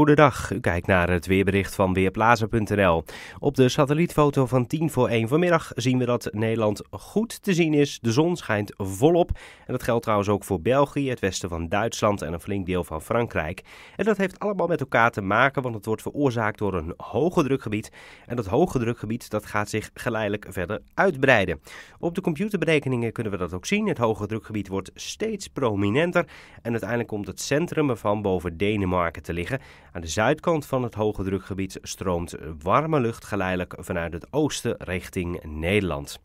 Goedendag, u kijkt naar het weerbericht van Weerplaza.nl. Op de satellietfoto van 10 voor 1 vanmiddag zien we dat Nederland goed te zien is. De zon schijnt volop. En dat geldt trouwens ook voor België, het westen van Duitsland en een flink deel van Frankrijk. En dat heeft allemaal met elkaar te maken, want het wordt veroorzaakt door een hoge drukgebied. En dat hoge drukgebied dat gaat zich geleidelijk verder uitbreiden. Op de computerberekeningen kunnen we dat ook zien. Het hoge drukgebied wordt steeds prominenter. En uiteindelijk komt het centrum ervan boven Denemarken te liggen. Aan de zuidkant van het hoge drukgebied stroomt warme lucht geleidelijk vanuit het oosten richting Nederland.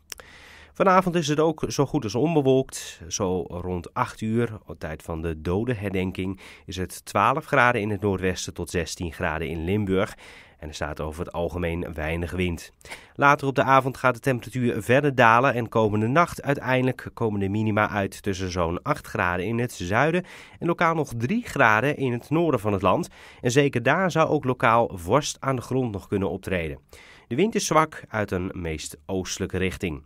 Vanavond is het ook zo goed als onbewolkt. Zo rond 8 uur, op tijd van de dode herdenking, is het 12 graden in het noordwesten tot 16 graden in Limburg. En er staat over het algemeen weinig wind. Later op de avond gaat de temperatuur verder dalen en komende nacht uiteindelijk komen de minima uit tussen zo'n 8 graden in het zuiden en lokaal nog 3 graden in het noorden van het land. En zeker daar zou ook lokaal vorst aan de grond nog kunnen optreden. De wind is zwak uit een meest oostelijke richting.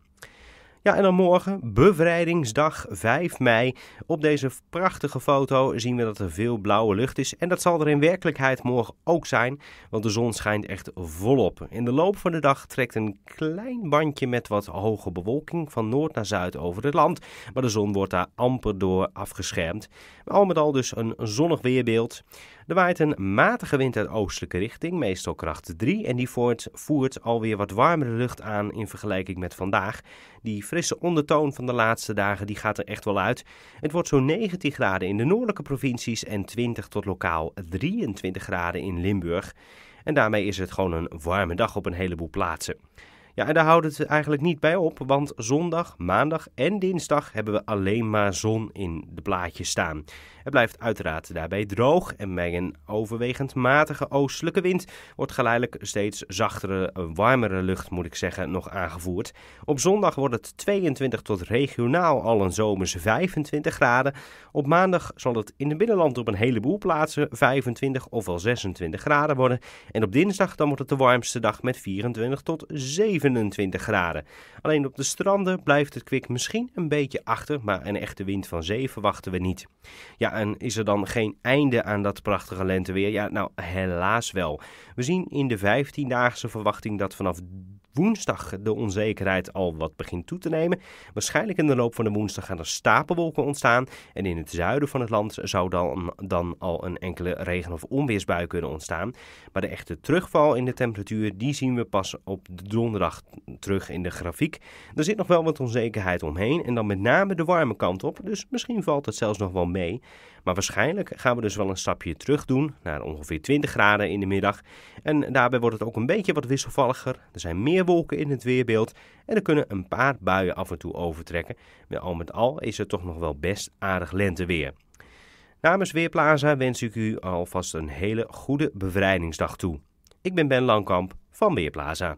Ja, en dan morgen, bevrijdingsdag 5 mei. Op deze prachtige foto zien we dat er veel blauwe lucht is. En dat zal er in werkelijkheid morgen ook zijn, want de zon schijnt echt volop. In de loop van de dag trekt een klein bandje met wat hoge bewolking van noord naar zuid over het land. Maar de zon wordt daar amper door afgeschermd. al met al dus een zonnig weerbeeld. Er waait een matige wind uit oostelijke richting, meestal kracht 3. En die voert, voert alweer wat warmere lucht aan in vergelijking met vandaag. Die frisse ondertoon van de laatste dagen die gaat er echt wel uit. Het wordt zo'n 19 graden in de noordelijke provincies en 20 tot lokaal 23 graden in Limburg. En daarmee is het gewoon een warme dag op een heleboel plaatsen. Ja, en daar houdt het eigenlijk niet bij op, want zondag, maandag en dinsdag hebben we alleen maar zon in de plaatjes staan. Het blijft uiteraard daarbij droog en bij een overwegend matige oostelijke wind wordt geleidelijk steeds zachtere, warmere lucht, moet ik zeggen, nog aangevoerd. Op zondag wordt het 22 tot regionaal al een zomers 25 graden. Op maandag zal het in het binnenland op een heleboel plaatsen 25 of wel 26 graden worden. En op dinsdag dan wordt het de warmste dag met 24 tot 27. 27 graden. Alleen op de stranden blijft het kwik misschien een beetje achter, maar een echte wind van zee verwachten we niet. Ja, en is er dan geen einde aan dat prachtige lenteweer? Ja, nou helaas wel. We zien in de 15-daagse verwachting dat vanaf woensdag de onzekerheid al wat begint toe te nemen. Waarschijnlijk in de loop van de woensdag gaan er stapelwolken ontstaan. En in het zuiden van het land zou dan, dan al een enkele regen- of onweersbui kunnen ontstaan. Maar de echte terugval in de temperatuur, die zien we pas op donderdag terug in de grafiek. Er zit nog wel wat onzekerheid omheen. En dan met name de warme kant op. Dus misschien valt het zelfs nog wel mee. Maar waarschijnlijk gaan we dus wel een stapje terug doen naar ongeveer 20 graden in de middag. En daarbij wordt het ook een beetje wat wisselvalliger. Er zijn meer wolken in het weerbeeld en er kunnen een paar buien af en toe overtrekken. Maar al met al is het toch nog wel best aardig lenteweer. Namens Weerplaza wens ik u alvast een hele goede bevrijdingsdag toe. Ik ben Ben Langkamp van Weerplaza.